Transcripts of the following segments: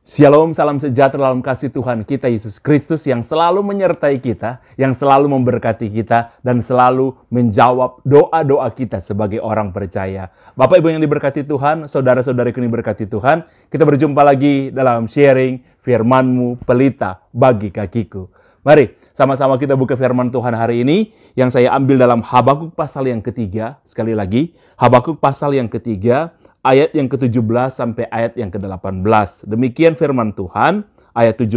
Shalom, salam sejahtera dalam kasih Tuhan kita Yesus Kristus yang selalu menyertai kita, yang selalu memberkati kita, dan selalu menjawab doa-doa kita sebagai orang percaya. Bapak Ibu yang diberkati Tuhan, saudara-saudari yang diberkati Tuhan, kita berjumpa lagi dalam sharing firmanmu pelita bagi kakiku. Mari sama-sama kita buka firman Tuhan hari ini yang saya ambil dalam Habakuk pasal yang ketiga. Sekali lagi, Habakuk pasal yang ketiga ayat yang ke-17 sampai ayat yang ke-18. Demikian firman Tuhan, ayat 17,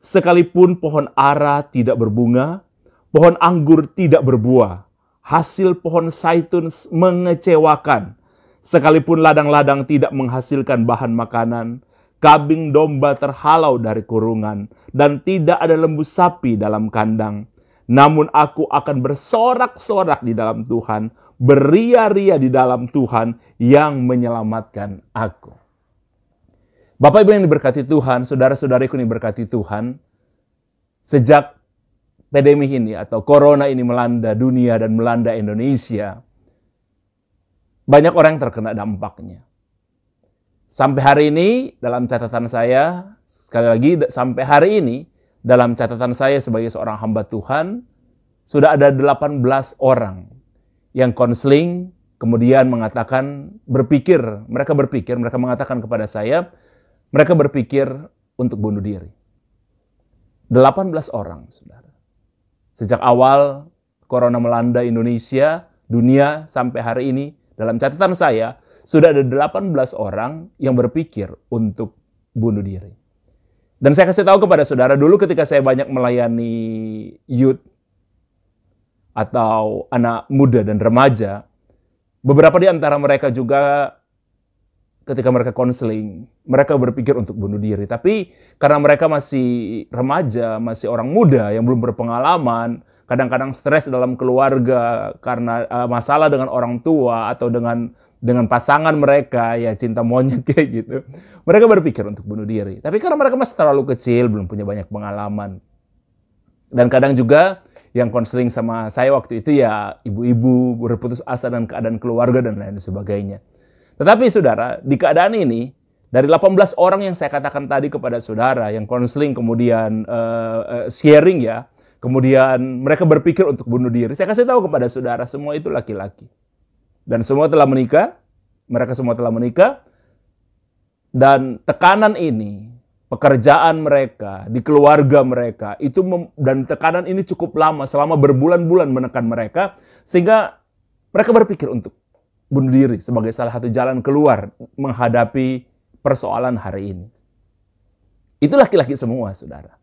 sekalipun pohon ara tidak berbunga, pohon anggur tidak berbuah, hasil pohon saitun mengecewakan, sekalipun ladang-ladang tidak menghasilkan bahan makanan, kambing domba terhalau dari kurungan, dan tidak ada lembu sapi dalam kandang. Namun aku akan bersorak-sorak di dalam Tuhan, beria-ria di dalam Tuhan yang menyelamatkan aku. Bapak Ibu yang diberkati Tuhan, saudara-saudariku yang diberkati Tuhan, sejak pandemi ini atau corona ini melanda dunia dan melanda Indonesia, banyak orang yang terkena dampaknya. Sampai hari ini, dalam catatan saya, sekali lagi, sampai hari ini, dalam catatan saya sebagai seorang hamba Tuhan, sudah ada 18 orang yang konseling kemudian mengatakan berpikir, mereka berpikir, mereka mengatakan kepada saya, mereka berpikir untuk bunuh diri. 18 orang, saudara. Sejak awal corona melanda Indonesia, dunia sampai hari ini, dalam catatan saya, sudah ada 18 orang yang berpikir untuk bunuh diri. Dan saya kasih tahu kepada saudara, dulu ketika saya banyak melayani youth atau anak muda dan remaja. Beberapa di antara mereka juga ketika mereka konseling, mereka berpikir untuk bunuh diri. Tapi karena mereka masih remaja, masih orang muda yang belum berpengalaman, kadang-kadang stres dalam keluarga karena uh, masalah dengan orang tua atau dengan dengan pasangan mereka ya cinta monyet kayak gitu. Mereka berpikir untuk bunuh diri. Tapi karena mereka masih terlalu kecil, belum punya banyak pengalaman. Dan kadang juga yang konseling sama saya waktu itu ya ibu-ibu berputus asa dan keadaan keluarga dan lain sebagainya. Tetapi saudara, di keadaan ini dari 18 orang yang saya katakan tadi kepada saudara yang konseling kemudian uh, uh, sharing ya, kemudian mereka berpikir untuk bunuh diri. Saya kasih tahu kepada saudara semua itu laki-laki. Dan semua telah menikah, mereka semua telah menikah dan tekanan ini pekerjaan mereka, di keluarga mereka, itu dan tekanan ini cukup lama selama berbulan-bulan menekan mereka sehingga mereka berpikir untuk bunuh diri sebagai salah satu jalan keluar menghadapi persoalan hari ini. Itulah laki-laki semua, Saudara.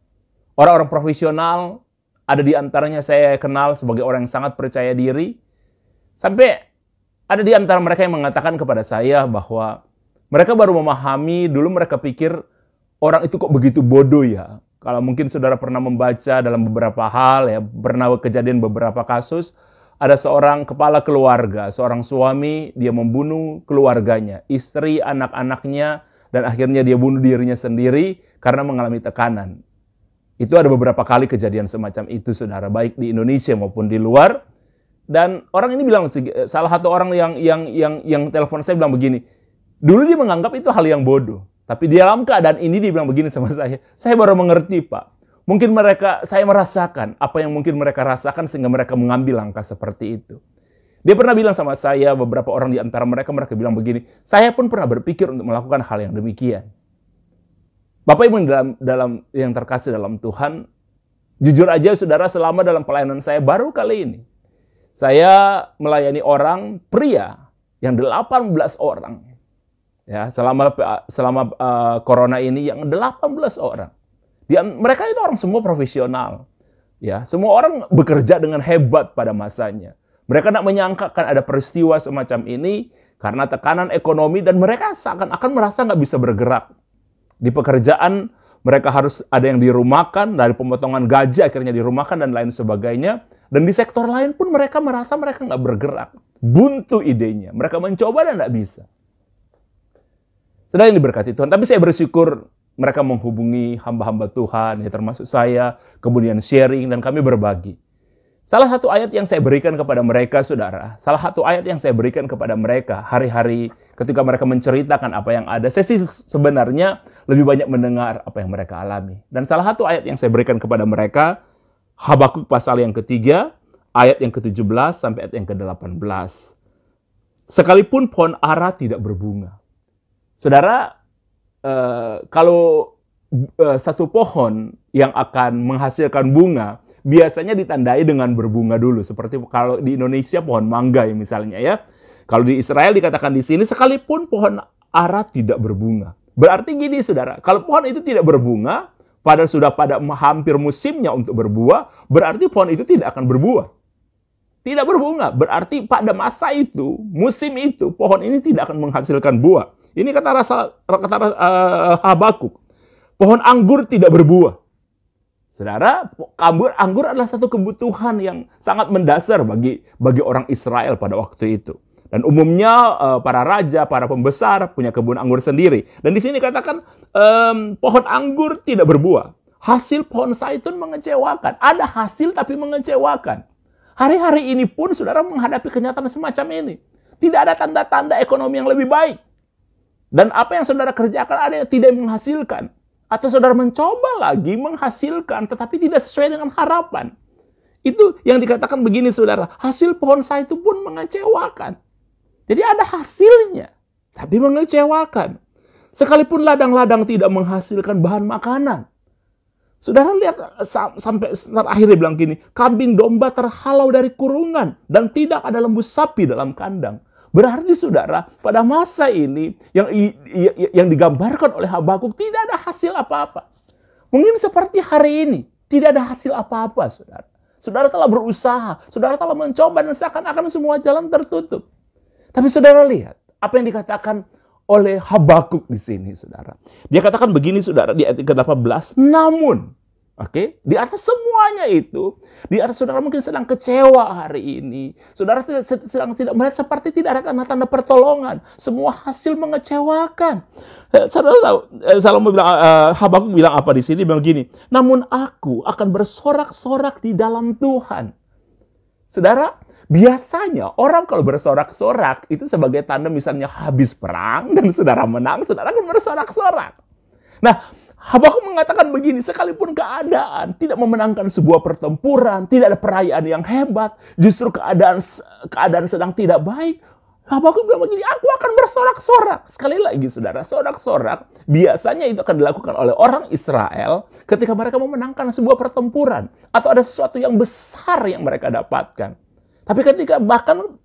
Orang-orang profesional ada di antaranya saya kenal sebagai orang yang sangat percaya diri sampai ada di antara mereka yang mengatakan kepada saya bahwa mereka baru memahami dulu mereka pikir orang itu kok begitu bodoh ya? Kalau mungkin saudara pernah membaca dalam beberapa hal ya, pernah kejadian beberapa kasus, ada seorang kepala keluarga, seorang suami, dia membunuh keluarganya, istri, anak-anaknya, dan akhirnya dia bunuh dirinya sendiri karena mengalami tekanan. Itu ada beberapa kali kejadian semacam itu, saudara, baik di Indonesia maupun di luar. Dan orang ini bilang, salah satu orang yang yang yang yang telepon saya bilang begini, dulu dia menganggap itu hal yang bodoh. Tapi di dalam keadaan ini dia bilang begini sama saya, saya baru mengerti Pak. Mungkin mereka, saya merasakan apa yang mungkin mereka rasakan sehingga mereka mengambil langkah seperti itu. Dia pernah bilang sama saya, beberapa orang di antara mereka, mereka bilang begini, saya pun pernah berpikir untuk melakukan hal yang demikian. Bapak Ibu dalam, dalam yang terkasih dalam Tuhan, jujur aja saudara selama dalam pelayanan saya baru kali ini, saya melayani orang pria yang 18 orang Ya, selama eh, selama uh, corona ini yang 18 orang. Dia, mereka itu orang semua profesional. Ya, semua orang bekerja dengan hebat pada masanya. Mereka tidak menyangka kan ada peristiwa semacam ini karena tekanan ekonomi dan mereka seakan-akan merasa nggak bisa bergerak. Di pekerjaan mereka harus ada yang dirumahkan, dari pemotongan gaji akhirnya dirumahkan dan lain sebagainya. Dan di sektor lain pun mereka merasa mereka nggak bergerak. Buntu idenya. Mereka mencoba dan nggak bisa. Sedang yang diberkati Tuhan. Tapi saya bersyukur mereka menghubungi hamba-hamba Tuhan, ya termasuk saya, kemudian sharing, dan kami berbagi. Salah satu ayat yang saya berikan kepada mereka, saudara, salah satu ayat yang saya berikan kepada mereka hari-hari ketika mereka menceritakan apa yang ada, saya sih sebenarnya lebih banyak mendengar apa yang mereka alami. Dan salah satu ayat yang saya berikan kepada mereka, Habakuk pasal yang ketiga, ayat yang ke-17 sampai ayat yang ke-18. Sekalipun pohon ara tidak berbunga, Saudara, eh, kalau eh, satu pohon yang akan menghasilkan bunga, biasanya ditandai dengan berbunga dulu. Seperti kalau di Indonesia pohon mangga ya misalnya ya. Kalau di Israel dikatakan di sini sekalipun pohon ara tidak berbunga. Berarti gini saudara, kalau pohon itu tidak berbunga, padahal sudah pada hampir musimnya untuk berbuah, berarti pohon itu tidak akan berbuah. Tidak berbunga, berarti pada masa itu, musim itu, pohon ini tidak akan menghasilkan buah. Ini kata rasa kata uh, eh, Habakuk. Pohon anggur tidak berbuah. Saudara, anggur anggur adalah satu kebutuhan yang sangat mendasar bagi bagi orang Israel pada waktu itu. Dan umumnya uh, para raja, para pembesar punya kebun anggur sendiri. Dan di sini katakan um, pohon anggur tidak berbuah. Hasil pohon saitun mengecewakan. Ada hasil tapi mengecewakan. Hari-hari ini pun saudara menghadapi kenyataan semacam ini. Tidak ada tanda-tanda ekonomi yang lebih baik. Dan apa yang saudara kerjakan ada yang tidak menghasilkan. Atau saudara mencoba lagi menghasilkan tetapi tidak sesuai dengan harapan. Itu yang dikatakan begini saudara, hasil pohon saya itu pun mengecewakan. Jadi ada hasilnya, tapi mengecewakan. Sekalipun ladang-ladang tidak menghasilkan bahan makanan. Saudara lihat sampai akhirnya bilang gini, kambing domba terhalau dari kurungan dan tidak ada lembu sapi dalam kandang. Berarti saudara, pada masa ini yang yang digambarkan oleh Habakuk tidak ada hasil apa-apa. Mungkin seperti hari ini, tidak ada hasil apa-apa, saudara. Saudara telah berusaha, saudara telah mencoba dan seakan-akan semua jalan tertutup. Tapi saudara lihat apa yang dikatakan oleh Habakuk di sini, saudara. Dia katakan begini, saudara, di ayat ke-18. Namun, Oke, okay? di atas semuanya itu, di atas saudara mungkin sedang kecewa hari ini. Saudara sedang tidak melihat seperti tidak ada tanda-tanda pertolongan. Semua hasil mengecewakan. Eh, saudara tahu, eh, Salomo bilang, eh, Habakuk bilang apa di sini? Bilang gini, namun aku akan bersorak-sorak di dalam Tuhan. Saudara, biasanya orang kalau bersorak-sorak itu sebagai tanda misalnya habis perang dan saudara menang, saudara akan bersorak-sorak. Nah, Habakuk mengatakan begini, sekalipun keadaan tidak memenangkan sebuah pertempuran, tidak ada perayaan yang hebat, justru keadaan keadaan sedang tidak baik, Habakuk bilang begini, aku akan bersorak-sorak. Sekali lagi saudara, sorak-sorak biasanya itu akan dilakukan oleh orang Israel ketika mereka memenangkan sebuah pertempuran. Atau ada sesuatu yang besar yang mereka dapatkan. Tapi ketika bahkan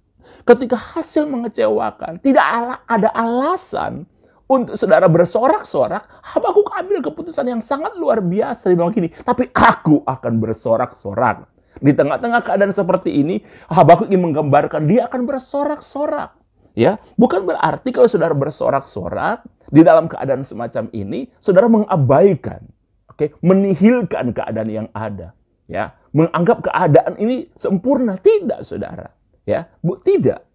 ketika hasil mengecewakan, tidak ada alasan untuk saudara bersorak-sorak, Habakuk ambil keputusan yang sangat luar biasa. di bawah gini, tapi aku akan bersorak-sorak. Di tengah-tengah keadaan seperti ini, Habakuk ingin menggambarkan dia akan bersorak-sorak. Ya, bukan berarti kalau saudara bersorak-sorak di dalam keadaan semacam ini, saudara mengabaikan, oke, okay? menihilkan keadaan yang ada, ya, menganggap keadaan ini sempurna tidak, saudara, ya, bu, tidak.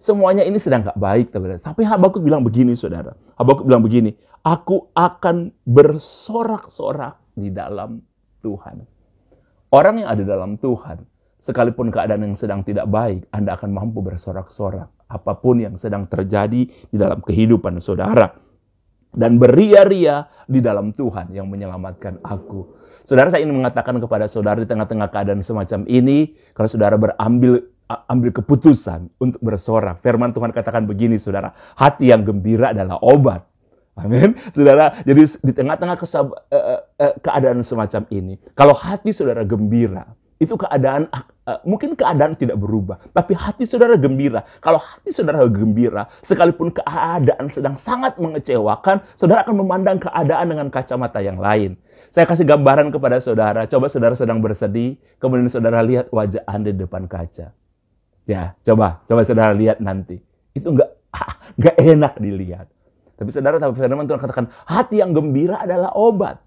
Semuanya ini sedang gak baik, saudara. Sampai Habakuk bilang begini, saudara. Habakuk bilang begini, aku akan bersorak-sorak di dalam Tuhan. Orang yang ada dalam Tuhan, sekalipun keadaan yang sedang tidak baik, Anda akan mampu bersorak-sorak. Apapun yang sedang terjadi di dalam kehidupan saudara. Dan beria-ria di dalam Tuhan yang menyelamatkan aku. Saudara, saya ingin mengatakan kepada saudara di tengah-tengah keadaan semacam ini, kalau saudara berambil ambil keputusan untuk bersorak. Firman Tuhan katakan begini, saudara. Hati yang gembira adalah obat. Amin. Saudara, jadi di tengah-tengah uh, uh, keadaan semacam ini, kalau hati saudara gembira, itu keadaan uh, mungkin keadaan tidak berubah, tapi hati saudara gembira. Kalau hati saudara gembira, sekalipun keadaan sedang sangat mengecewakan, saudara akan memandang keadaan dengan kacamata yang lain. Saya kasih gambaran kepada saudara, coba saudara sedang bersedih, kemudian saudara lihat wajah Anda di depan kaca. Ya, coba, coba saudara lihat nanti. Itu enggak enggak enak dilihat. Tapi saudara tahu firman Tuhan katakan, hati yang gembira adalah obat.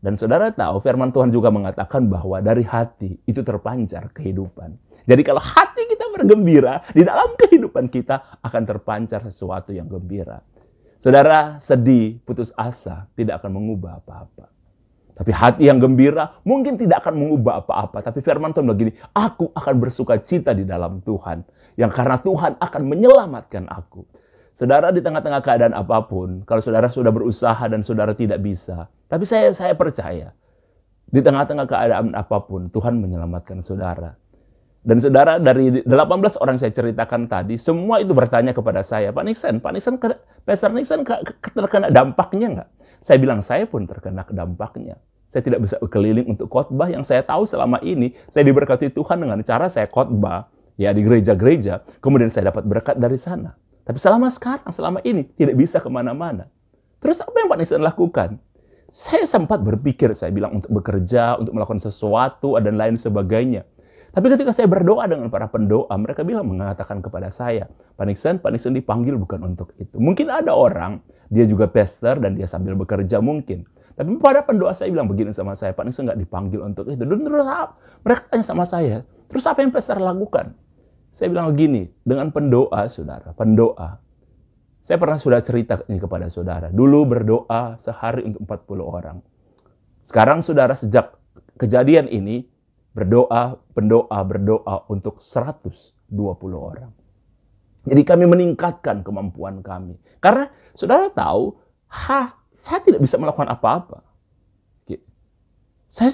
Dan saudara tahu firman Tuhan juga mengatakan bahwa dari hati itu terpancar kehidupan. Jadi kalau hati kita bergembira, di dalam kehidupan kita akan terpancar sesuatu yang gembira. Saudara sedih, putus asa, tidak akan mengubah apa-apa. Tapi hati yang gembira mungkin tidak akan mengubah apa-apa. Tapi firman Tuhan begini, aku akan bersuka cita di dalam Tuhan. Yang karena Tuhan akan menyelamatkan aku. Saudara di tengah-tengah keadaan apapun, kalau saudara sudah berusaha dan saudara tidak bisa, tapi saya saya percaya, di tengah-tengah keadaan apapun, Tuhan menyelamatkan saudara. Dan saudara dari 18 orang saya ceritakan tadi, semua itu bertanya kepada saya, Pak Nixon, Pak Nixon Pastor Nixon terkena dampaknya nggak? Saya bilang, saya pun terkena dampaknya. Saya tidak bisa keliling untuk khotbah yang saya tahu selama ini. Saya diberkati Tuhan dengan cara saya khotbah ya di gereja-gereja. Kemudian saya dapat berkat dari sana. Tapi selama sekarang, selama ini tidak bisa kemana-mana. Terus apa yang Pak Nixon lakukan? Saya sempat berpikir, saya bilang untuk bekerja, untuk melakukan sesuatu, dan lain sebagainya. Tapi ketika saya berdoa dengan para pendoa, mereka bilang mengatakan kepada saya, Pak Nixon, dipanggil bukan untuk itu. Mungkin ada orang, dia juga pester dan dia sambil bekerja mungkin. Tapi pada pendoa saya bilang begini sama saya, Pak Nixon nggak dipanggil untuk itu. Dan terus apa? Mereka tanya sama saya, terus apa yang pester lakukan? Saya bilang begini, dengan pendoa, saudara, pendoa. Saya pernah sudah cerita ini kepada saudara. Dulu berdoa sehari untuk 40 orang. Sekarang saudara sejak kejadian ini, berdoa, pendoa berdoa untuk 120 orang. Jadi kami meningkatkan kemampuan kami. Karena saudara tahu, ha, saya tidak bisa melakukan apa-apa. Saya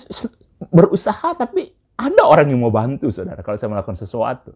berusaha tapi ada orang yang mau bantu saudara kalau saya melakukan sesuatu.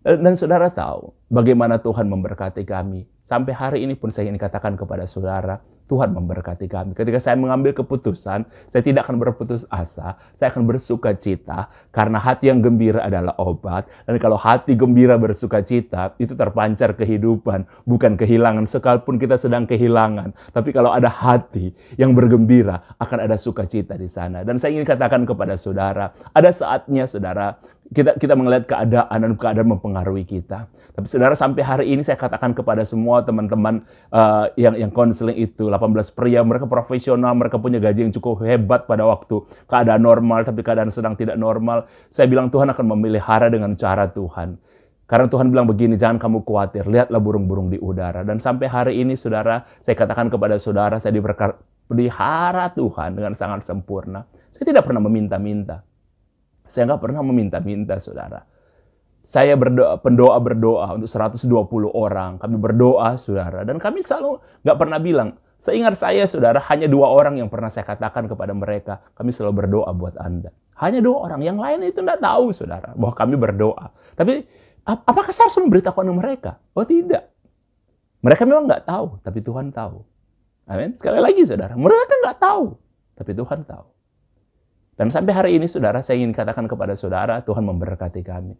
Dan saudara tahu bagaimana Tuhan memberkati kami. Sampai hari ini pun saya ingin katakan kepada saudara, Tuhan memberkati kami. Ketika saya mengambil keputusan, saya tidak akan berputus asa, saya akan bersuka cita, karena hati yang gembira adalah obat. Dan kalau hati gembira bersuka cita, itu terpancar kehidupan, bukan kehilangan. Sekalipun kita sedang kehilangan, tapi kalau ada hati yang bergembira, akan ada sukacita di sana. Dan saya ingin katakan kepada saudara, ada saatnya saudara kita kita melihat keadaan dan keadaan mempengaruhi kita. Tapi saudara sampai hari ini saya katakan kepada semua teman-teman uh, yang yang konseling itu 18 pria mereka profesional, mereka punya gaji yang cukup hebat pada waktu keadaan normal tapi keadaan sedang tidak normal. Saya bilang Tuhan akan memelihara dengan cara Tuhan. Karena Tuhan bilang begini, jangan kamu khawatir, lihatlah burung-burung di udara. Dan sampai hari ini saudara, saya katakan kepada saudara, saya dihara Tuhan dengan sangat sempurna. Saya tidak pernah meminta-minta. Saya nggak pernah meminta-minta, saudara. Saya berdoa, pendoa berdoa untuk 120 orang. Kami berdoa, saudara. Dan kami selalu nggak pernah bilang, Seingat saya, saudara, hanya dua orang yang pernah saya katakan kepada mereka, kami selalu berdoa buat Anda. Hanya dua orang, yang lain itu nggak tahu, saudara, bahwa kami berdoa. Tapi ap apakah saya harus memberitahukan mereka? Oh tidak. Mereka memang nggak tahu, tapi Tuhan tahu. Amin. Sekali lagi, saudara, mereka nggak tahu, tapi Tuhan tahu. Dan sampai hari ini saudara, saya ingin katakan kepada saudara, Tuhan memberkati kami.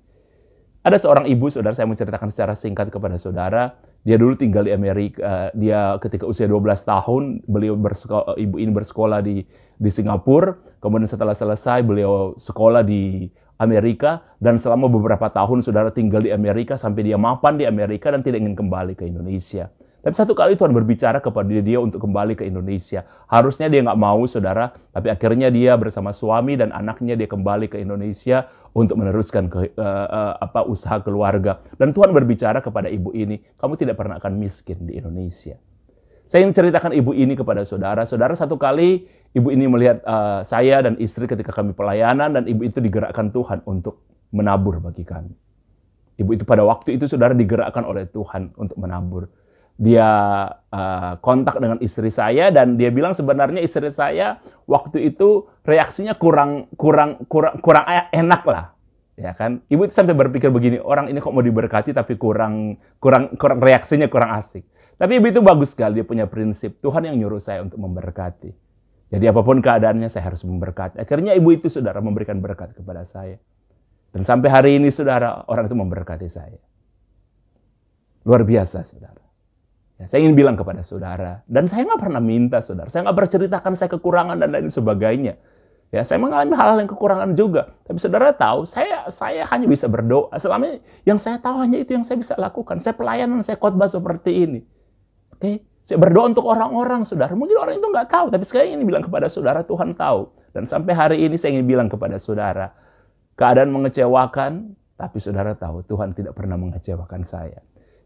Ada seorang ibu, saudara, saya menceritakan secara singkat kepada saudara. Dia dulu tinggal di Amerika. Eh, dia ketika usia 12 tahun, beliau bersekolah, eh, ibu ini bersekolah di di Singapura. Kemudian setelah selesai, beliau sekolah di Amerika dan selama beberapa tahun saudara tinggal di Amerika sampai dia mapan di Amerika dan tidak ingin kembali ke Indonesia. Tapi satu kali Tuhan berbicara kepada dia untuk kembali ke Indonesia. Harusnya dia nggak mau, saudara. Tapi akhirnya dia bersama suami dan anaknya dia kembali ke Indonesia untuk meneruskan ke, uh, uh, apa usaha keluarga. Dan Tuhan berbicara kepada ibu ini, kamu tidak pernah akan miskin di Indonesia. Saya ingin ceritakan ibu ini kepada saudara. Saudara satu kali ibu ini melihat uh, saya dan istri ketika kami pelayanan dan ibu itu digerakkan Tuhan untuk menabur bagi kami. Ibu itu pada waktu itu saudara digerakkan oleh Tuhan untuk menabur dia uh, kontak dengan istri saya dan dia bilang sebenarnya istri saya waktu itu reaksinya kurang kurang kurang kurang e-, enak lah ya kan ibu itu sampai berpikir begini orang ini kok mau diberkati tapi kurang kurang kurang reaksinya kurang asik tapi ibu itu bagus sekali dia punya prinsip Tuhan yang nyuruh saya untuk memberkati jadi apapun keadaannya saya harus memberkati akhirnya ibu itu saudara memberikan berkat kepada saya dan sampai hari ini saudara orang itu memberkati saya luar biasa saudara Ya, saya ingin bilang kepada saudara, dan saya nggak pernah minta saudara, saya nggak berceritakan saya kekurangan dan lain sebagainya. Ya, saya mengalami hal-hal yang kekurangan juga. Tapi saudara tahu, saya saya hanya bisa berdoa. Selama ini yang saya tahu hanya itu yang saya bisa lakukan. Saya pelayanan, saya khotbah seperti ini. Oke, okay? saya berdoa untuk orang-orang, saudara. Mungkin orang itu nggak tahu, tapi saya ingin bilang kepada saudara, Tuhan tahu. Dan sampai hari ini saya ingin bilang kepada saudara, keadaan mengecewakan, tapi saudara tahu Tuhan tidak pernah mengecewakan saya.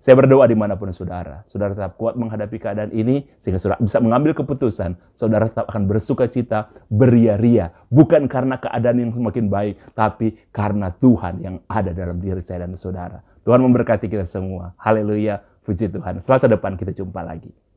Saya berdoa dimanapun saudara. Saudara tetap kuat menghadapi keadaan ini, sehingga saudara bisa mengambil keputusan. Saudara tetap akan bersuka cita, beria-ria. Bukan karena keadaan yang semakin baik, tapi karena Tuhan yang ada dalam diri saya dan saudara. Tuhan memberkati kita semua. Haleluya, puji Tuhan. Selasa depan kita jumpa lagi.